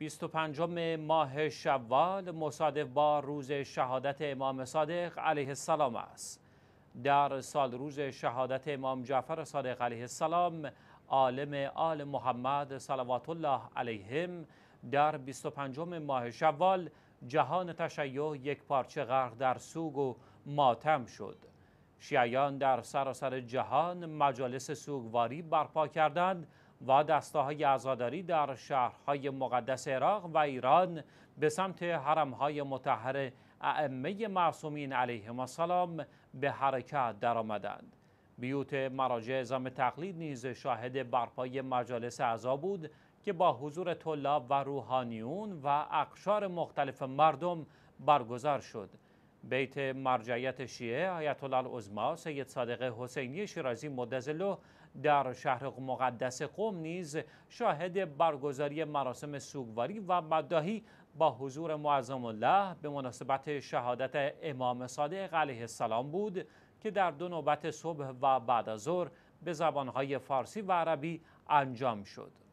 25 ماه شوال مصادف با روز شهادت امام صادق علیه السلام است در سال روز شهادت امام جعفر صادق علیه السلام عالم آل محمد صلوات الله علیهم در 25 ماه شوال جهان تشیع یک پارچه غرق در سوگ و ماتم شد شیعیان در سراسر جهان مجالس سوگواری برپا کردند و دسته های ازاداری در شهرهای مقدس عراق و ایران به سمت حرمهای متحر ائمه معصومین علیهم السلام به حرکت درآمدند. بیوت مراجع ازام تقلید نیز شاهد برپای مجالس اعضا بود که با حضور طلاب و روحانیون و اقشار مختلف مردم برگزار شد بیت مرجعیت شیعه آیت الله عظما سید صادق حسینی شیرازی مدزلو در شهر مقدس قوم نیز شاهد برگزاری مراسم سوگواری و مداهی با حضور معظم الله به مناسبت شهادت امام صادق علیه السلام بود که در دو نوبت صبح و بعد از ظهر به زبانهای فارسی و عربی انجام شد.